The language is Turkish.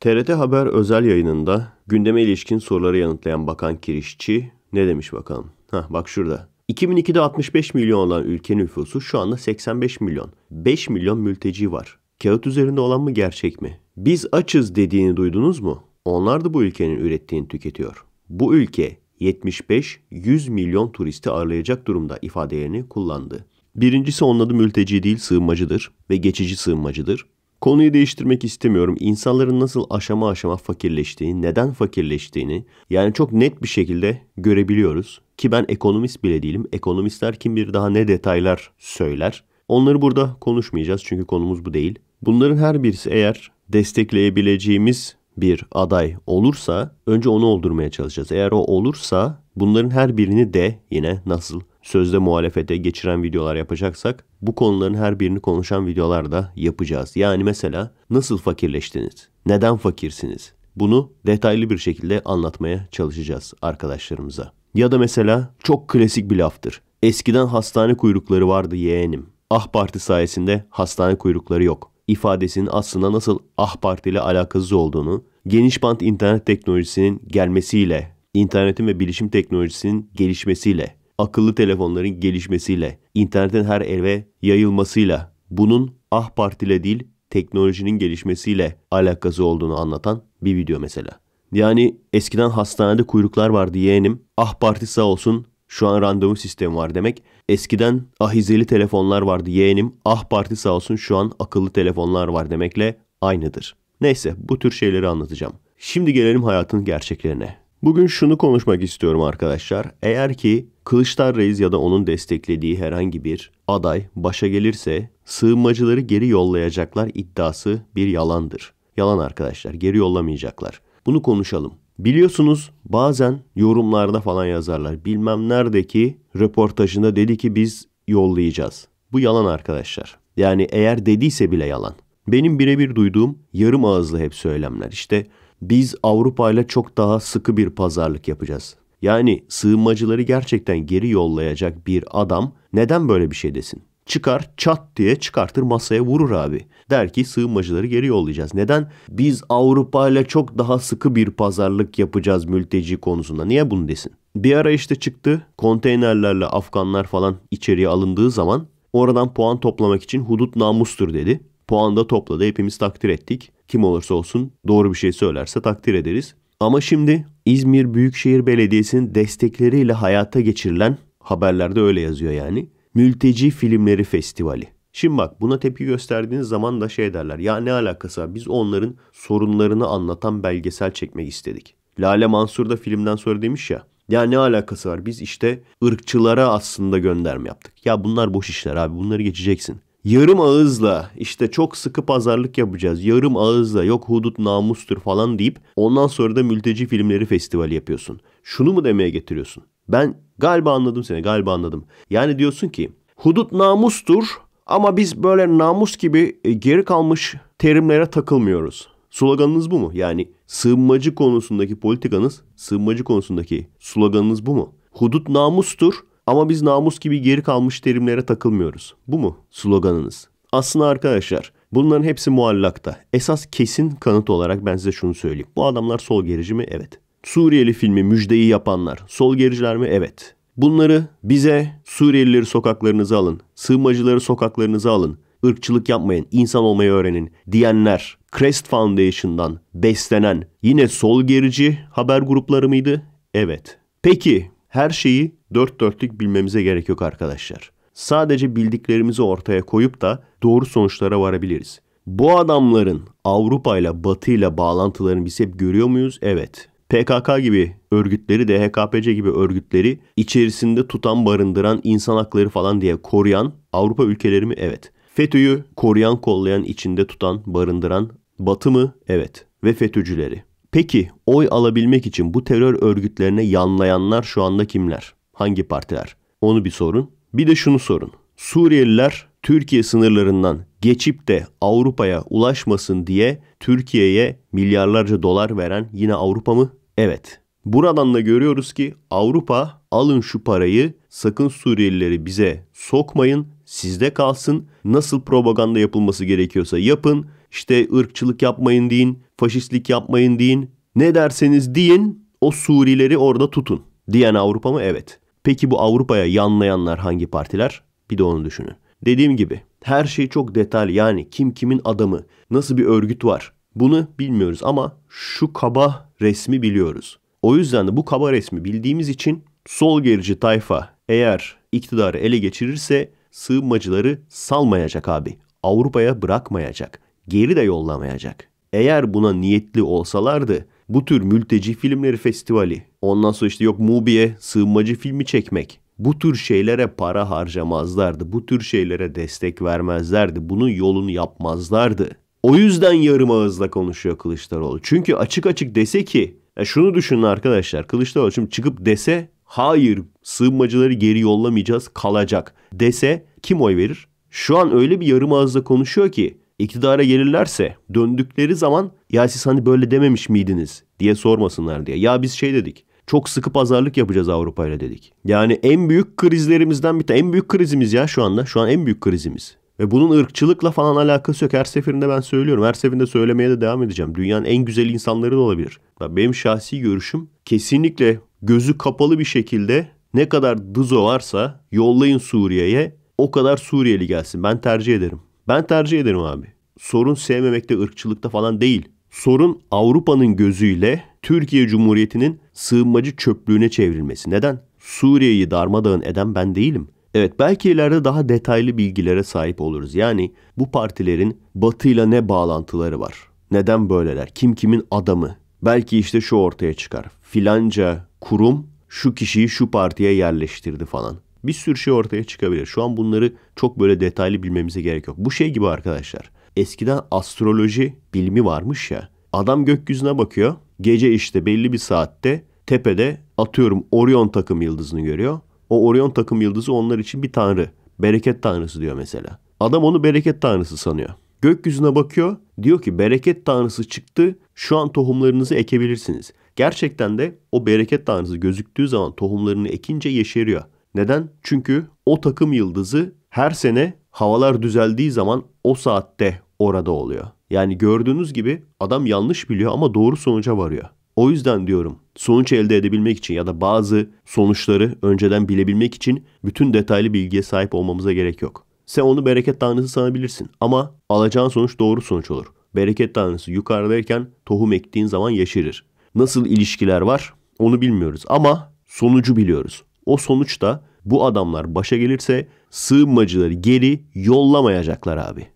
TRT Haber özel yayınında gündeme ilişkin soruları yanıtlayan Bakan Kirişçi ne demiş bakalım? Hah bak şurada. 2002'de 65 milyon olan ülke nüfusu şu anda 85 milyon. 5 milyon mülteci var. Kağıt üzerinde olan mı gerçek mi? Biz açız dediğini duydunuz mu? Onlar da bu ülkenin ürettiğini tüketiyor. Bu ülke 75-100 milyon turisti ağırlayacak durumda ifadelerini kullandı. Birincisi onun adı mülteci değil sığınmacıdır ve geçici sığınmacıdır. Konuyu değiştirmek istemiyorum. İnsanların nasıl aşama aşama fakirleştiğini, neden fakirleştiğini yani çok net bir şekilde görebiliyoruz. Ki ben ekonomist bile değilim. Ekonomistler kim bir daha ne detaylar söyler. Onları burada konuşmayacağız çünkü konumuz bu değil. Bunların her birisi eğer destekleyebileceğimiz bir aday olursa önce onu oldurmaya çalışacağız. Eğer o olursa bunların her birini de yine nasıl sözde muhalefete geçiren videolar yapacaksak bu konuların her birini konuşan videolar da yapacağız. Yani mesela nasıl fakirleştiniz? Neden fakirsiniz? Bunu detaylı bir şekilde anlatmaya çalışacağız arkadaşlarımıza. Ya da mesela çok klasik bir laftır. Eskiden hastane kuyrukları vardı yeğenim. Ah Parti sayesinde hastane kuyrukları yok ifadesinin aslında nasıl Ah Parti ile alakası olduğunu, geniş bant internet teknolojisinin gelmesiyle, internetin ve bilişim teknolojisinin gelişmesiyle, akıllı telefonların gelişmesiyle, internetin her eve yayılmasıyla, bunun Ah Parti ile değil teknolojinin gelişmesiyle alakası olduğunu anlatan bir video mesela. Yani eskiden hastanede kuyruklar vardı yeğenim. Ah Parti sağ olsun şu an randevu sistemi var demek. Eskiden ahizeli telefonlar vardı yeğenim. Ah parti sağ olsun şu an akıllı telefonlar var demekle aynıdır. Neyse bu tür şeyleri anlatacağım. Şimdi gelelim hayatın gerçeklerine. Bugün şunu konuşmak istiyorum arkadaşlar. Eğer ki Kılıçlar Reis ya da onun desteklediği herhangi bir aday başa gelirse sığınmacıları geri yollayacaklar iddiası bir yalandır. Yalan arkadaşlar geri yollamayacaklar. Bunu konuşalım. Biliyorsunuz bazen yorumlarda falan yazarlar. Bilmem neredeki röportajında dedi ki biz yollayacağız. Bu yalan arkadaşlar. Yani eğer dediyse bile yalan. Benim birebir duyduğum yarım ağızlı hep söylemler. İşte biz Avrupa ile çok daha sıkı bir pazarlık yapacağız. Yani sığınmacıları gerçekten geri yollayacak bir adam neden böyle bir şey desin? çıkar çat diye çıkartır masaya vurur abi. Der ki sığınmacıları geri yollayacağız. Neden? Biz Avrupa ile çok daha sıkı bir pazarlık yapacağız mülteci konusunda. Niye bunu desin? Bir ara işte çıktı konteynerlerle Afganlar falan içeriye alındığı zaman oradan puan toplamak için hudut namustur dedi. Puan da topladı hepimiz takdir ettik. Kim olursa olsun doğru bir şey söylerse takdir ederiz. Ama şimdi İzmir Büyükşehir Belediyesi'nin destekleriyle hayata geçirilen haberlerde öyle yazıyor yani Mülteci Filmleri Festivali. Şimdi bak buna tepki gösterdiğiniz zaman da şey derler. Ya ne alakası var? Biz onların sorunlarını anlatan belgesel çekmek istedik. Lale Mansur da filmden sonra demiş ya. Ya ne alakası var? Biz işte ırkçılara aslında gönderme yaptık. Ya bunlar boş işler abi. Bunları geçeceksin. Yarım ağızla işte çok sıkı pazarlık yapacağız. Yarım ağızla yok hudut namustur falan deyip ondan sonra da mülteci filmleri festivali yapıyorsun. Şunu mu demeye getiriyorsun? Ben galiba anladım seni galiba anladım. Yani diyorsun ki hudut namustur ama biz böyle namus gibi e, geri kalmış terimlere takılmıyoruz. Sloganınız bu mu? Yani sığınmacı konusundaki politikanız, sığınmacı konusundaki sloganınız bu mu? Hudut namustur ama biz namus gibi geri kalmış terimlere takılmıyoruz. Bu mu sloganınız? Aslında arkadaşlar bunların hepsi muallakta. Esas kesin kanıt olarak ben size şunu söyleyeyim. Bu adamlar sol gerici mi? Evet. Suriyeli filmi müjdeyi yapanlar sol gericiler mi? Evet. Bunları bize Suriyelileri sokaklarınıza alın, sığınmacıları sokaklarınıza alın, ırkçılık yapmayın, insan olmayı öğrenin diyenler Crest Foundation'dan beslenen yine sol gerici haber grupları mıydı? Evet. Peki her şeyi dört dörtlük bilmemize gerek yok arkadaşlar. Sadece bildiklerimizi ortaya koyup da doğru sonuçlara varabiliriz. Bu adamların Avrupa ile Batı ile bağlantılarını biz hep görüyor muyuz? Evet. PKK gibi örgütleri, DHKPC gibi örgütleri içerisinde tutan, barındıran, insan hakları falan diye koruyan Avrupa ülkeleri mi? Evet. FETÖ'yü koruyan, kollayan, içinde tutan, barındıran Batı mı? Evet. Ve FETÖ'cüleri. Peki oy alabilmek için bu terör örgütlerine yanlayanlar şu anda kimler? Hangi partiler? Onu bir sorun. Bir de şunu sorun. Suriyeliler Türkiye sınırlarından geçip de Avrupa'ya ulaşmasın diye Türkiye'ye milyarlarca dolar veren yine Avrupa mı? Evet. Buradan da görüyoruz ki Avrupa alın şu parayı sakın Suriyelileri bize sokmayın sizde kalsın. Nasıl propaganda yapılması gerekiyorsa yapın. İşte ırkçılık yapmayın deyin, faşistlik yapmayın deyin. Ne derseniz deyin o Surileri orada tutun. Diyen Avrupa mı? Evet. Peki bu Avrupa'ya yanlayanlar hangi partiler? Bir de onu düşünün. Dediğim gibi her şey çok detay yani kim kimin adamı, nasıl bir örgüt var bunu bilmiyoruz ama şu kaba resmi biliyoruz. O yüzden de bu kaba resmi bildiğimiz için sol gerici tayfa eğer iktidarı ele geçirirse sığınmacıları salmayacak abi. Avrupa'ya bırakmayacak. Geri de yollamayacak. Eğer buna niyetli olsalardı bu tür mülteci filmleri festivali, ondan sonra işte yok Mubi'ye sığınmacı filmi çekmek, bu tür şeylere para harcamazlardı. Bu tür şeylere destek vermezlerdi. Bunun yolunu yapmazlardı. O yüzden yarım ağızla konuşuyor Kılıçdaroğlu. Çünkü açık açık dese ki ya e, şunu düşünün arkadaşlar. Kılıçdaroğlu şimdi çıkıp dese hayır sığınmacıları geri yollamayacağız kalacak dese kim oy verir? Şu an öyle bir yarım ağızla konuşuyor ki iktidara gelirlerse döndükleri zaman ya siz hani böyle dememiş miydiniz diye sormasınlar diye. Ya biz şey dedik çok sıkı pazarlık yapacağız Avrupa ile dedik. Yani en büyük krizlerimizden bir tane. En büyük krizimiz ya şu anda. Şu an en büyük krizimiz. Ve bunun ırkçılıkla falan alakası yok. Her seferinde ben söylüyorum. Her seferinde söylemeye de devam edeceğim. Dünyanın en güzel insanları da olabilir. Benim şahsi görüşüm kesinlikle gözü kapalı bir şekilde ne kadar dızo varsa yollayın Suriye'ye o kadar Suriyeli gelsin. Ben tercih ederim. Ben tercih ederim abi. Sorun sevmemekte, ırkçılıkta falan değil sorun Avrupa'nın gözüyle Türkiye Cumhuriyeti'nin sığınmacı çöplüğüne çevrilmesi. Neden? Suriye'yi darmadağın eden ben değilim. Evet belki ileride daha detaylı bilgilere sahip oluruz. Yani bu partilerin batıyla ne bağlantıları var? Neden böyleler? Kim kimin adamı? Belki işte şu ortaya çıkar. Filanca kurum şu kişiyi şu partiye yerleştirdi falan. Bir sürü şey ortaya çıkabilir. Şu an bunları çok böyle detaylı bilmemize gerek yok. Bu şey gibi arkadaşlar eskiden astroloji bilimi varmış ya. Adam gökyüzüne bakıyor. Gece işte belli bir saatte tepede atıyorum Orion takım yıldızını görüyor. O Orion takım yıldızı onlar için bir tanrı. Bereket tanrısı diyor mesela. Adam onu bereket tanrısı sanıyor. Gökyüzüne bakıyor. Diyor ki bereket tanrısı çıktı. Şu an tohumlarınızı ekebilirsiniz. Gerçekten de o bereket tanrısı gözüktüğü zaman tohumlarını ekince yeşeriyor. Neden? Çünkü o takım yıldızı her sene havalar düzeldiği zaman o saatte orada oluyor. Yani gördüğünüz gibi adam yanlış biliyor ama doğru sonuca varıyor. O yüzden diyorum sonuç elde edebilmek için ya da bazı sonuçları önceden bilebilmek için bütün detaylı bilgiye sahip olmamıza gerek yok. Sen onu bereket tanrısı sanabilirsin ama alacağın sonuç doğru sonuç olur. Bereket tanrısı yukarıdayken tohum ektiğin zaman yeşerir. Nasıl ilişkiler var onu bilmiyoruz ama sonucu biliyoruz. O sonuç da bu adamlar başa gelirse sığınmacıları geri yollamayacaklar abi.